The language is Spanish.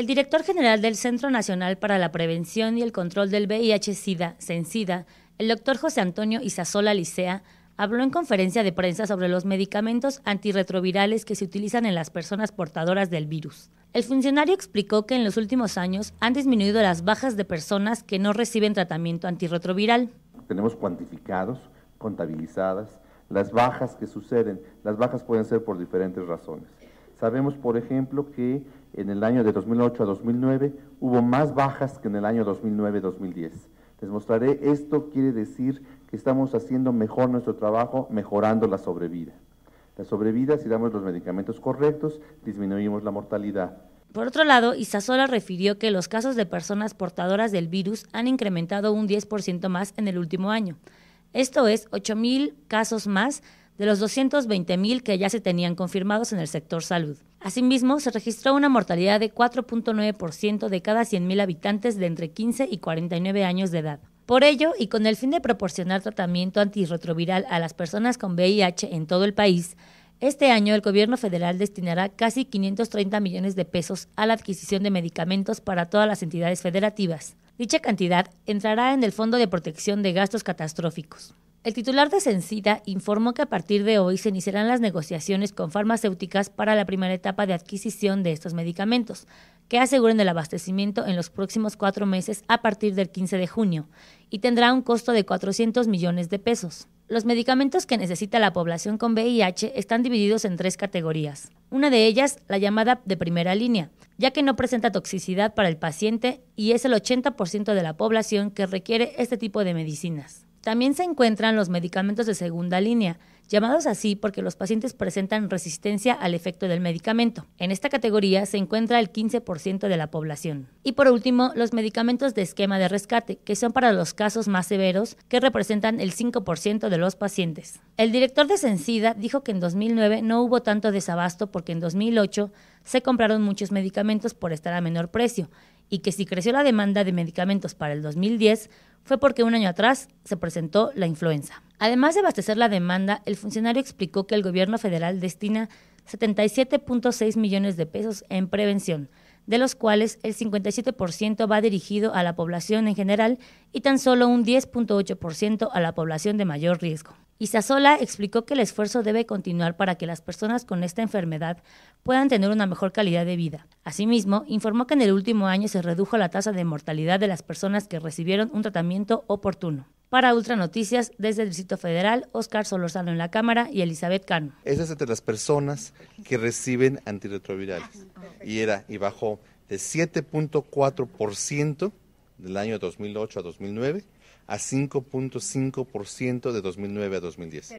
El director general del Centro Nacional para la Prevención y el Control del VIH-Sida, CENSIDA, el doctor José Antonio Isasola Licea, habló en conferencia de prensa sobre los medicamentos antirretrovirales que se utilizan en las personas portadoras del virus. El funcionario explicó que en los últimos años han disminuido las bajas de personas que no reciben tratamiento antirretroviral. Tenemos cuantificados, contabilizadas, las bajas que suceden. Las bajas pueden ser por diferentes razones. Sabemos, por ejemplo, que en el año de 2008 a 2009 hubo más bajas que en el año 2009-2010. Les mostraré, esto quiere decir que estamos haciendo mejor nuestro trabajo, mejorando la sobrevida. La sobrevida, si damos los medicamentos correctos, disminuimos la mortalidad. Por otro lado, Isasola refirió que los casos de personas portadoras del virus han incrementado un 10% más en el último año. Esto es 8.000 casos más de los 220.000 que ya se tenían confirmados en el sector salud. Asimismo, se registró una mortalidad de 4.9% de cada 100.000 habitantes de entre 15 y 49 años de edad. Por ello, y con el fin de proporcionar tratamiento antirretroviral a las personas con VIH en todo el país, este año el gobierno federal destinará casi 530 millones de pesos a la adquisición de medicamentos para todas las entidades federativas. Dicha cantidad entrará en el Fondo de Protección de Gastos Catastróficos. El titular de Sencita informó que a partir de hoy se iniciarán las negociaciones con farmacéuticas para la primera etapa de adquisición de estos medicamentos, que aseguren el abastecimiento en los próximos cuatro meses a partir del 15 de junio y tendrá un costo de 400 millones de pesos. Los medicamentos que necesita la población con VIH están divididos en tres categorías. Una de ellas, la llamada de primera línea, ya que no presenta toxicidad para el paciente y es el 80% de la población que requiere este tipo de medicinas. También se encuentran los medicamentos de segunda línea, llamados así porque los pacientes presentan resistencia al efecto del medicamento. En esta categoría se encuentra el 15% de la población. Y por último, los medicamentos de esquema de rescate, que son para los casos más severos, que representan el 5% de los pacientes. El director de Sencida dijo que en 2009 no hubo tanto desabasto porque en 2008 se compraron muchos medicamentos por estar a menor precio y que si creció la demanda de medicamentos para el 2010, fue porque un año atrás se presentó la influenza. Además de abastecer la demanda, el funcionario explicó que el gobierno federal destina 77.6 millones de pesos en prevención, de los cuales el 57% va dirigido a la población en general y tan solo un 10.8% a la población de mayor riesgo. Isasola explicó que el esfuerzo debe continuar para que las personas con esta enfermedad puedan tener una mejor calidad de vida. Asimismo, informó que en el último año se redujo la tasa de mortalidad de las personas que recibieron un tratamiento oportuno. Para Ultra Noticias, desde el Distrito Federal, Oscar Solorzano en la Cámara y Elizabeth Cano. Esas es entre las personas que reciben antirretrovirales. Y era y bajó de 7.4% del año 2008 a 2009 a 5.5% de 2009 a 2010.